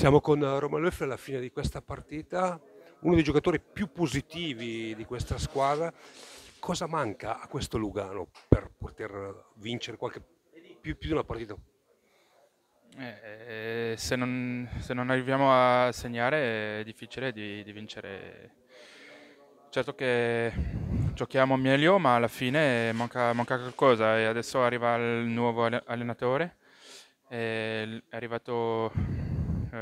Siamo con eh, Romano Effe alla fine di questa partita, uno dei giocatori più positivi di questa squadra. Cosa manca a questo Lugano per poter vincere qualche, più, più di una partita? Eh, eh, se, non, se, non, arriviamo a segnare è difficile di, di vincere. Certo che giochiamo meglio, ma alla fine manca, manca qualcosa e adesso arriva il nuovo allenatore. È arrivato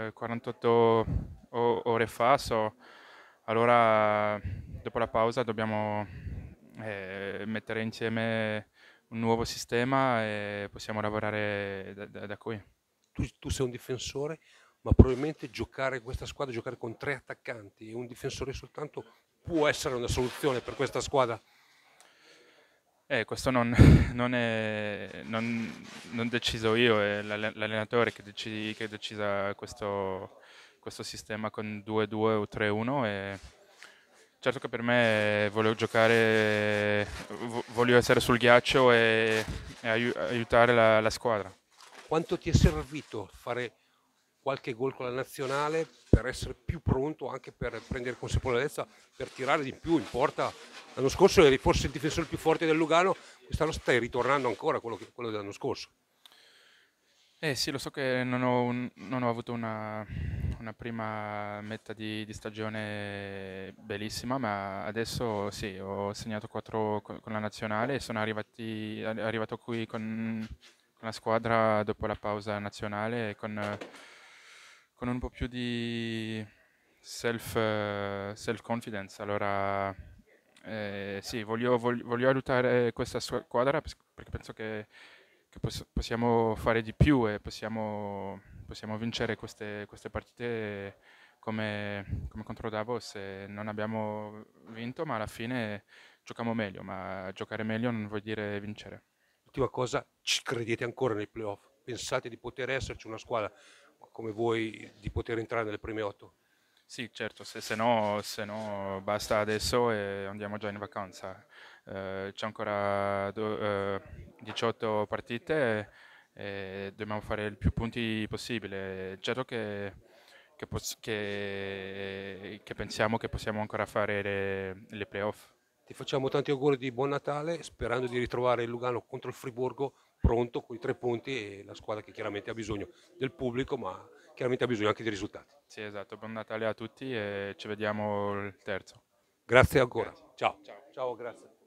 eh, 48 ore fa, so. Allora, dopo la pausa dobbiamo eh, mettere insieme un nuovo sistema e possiamo lavorare da, da, da qui. Tu, tu, sei un difensore, ma probabilmente giocare questa squadra, giocare con tre attaccanti e un difensore soltanto può essere una soluzione per questa squadra. Eh, questo non, non è non, non, deciso io, è l'allenatore che, decide, che decisa questo, questo, sistema con 2-2 o 3-1. E certo che per me volevo giocare, voglio essere sul ghiaccio e, e aiutare la, la squadra. Quanto ti è servito fare qualche gol con la nazionale per essere più pronto, anche per prendere consapevolezza, per tirare di più in porta L'anno scorso eri forse il difensore più forte del Lugano, quest'anno stai ritornando ancora a quello, quello dell'anno scorso. Eh sì, lo so che non ho, un, non ho avuto una, una, prima metà di, di, stagione bellissima, ma adesso sì, ho segnato 4 con, con, la nazionale e sono arrivati, arrivato qui con, con, la squadra dopo la pausa nazionale con, con un po' più di self, self confidence. Allora eh, sì, voglio, voglio, voglio, aiutare questa squadra perché penso che, che poss possiamo fare di più e possiamo, possiamo vincere queste, queste, partite come, come contro Davos. non abbiamo vinto, ma alla fine giochiamo meglio, ma giocare meglio non vuol dire vincere. Ultima cosa, ci credete ancora nei playoff? Pensate di poter esserci una squadra come voi, di poter entrare nelle prime otto? Sì, certo, se, se, no, se no basta adesso e andiamo già in vacanza. Eh, c'è ancora do, eh, 18 partite e, dobbiamo fare il più punti possibile. Certo che, che, pos- che, che pensiamo che possiamo ancora fare le, le playoff. Ti facciamo tanti auguri di buon Natale sperando di ritrovare il Lugano contro il Friburgo pronto con i tre punti e la squadra che chiaramente ha bisogno del pubblico ma chiaramente ha bisogno anche di risultati. Sì esatto, buon Natale a tutti e ci vediamo il terzo. Grazie ancora, grazie. ciao. Ciao, ciao grazie.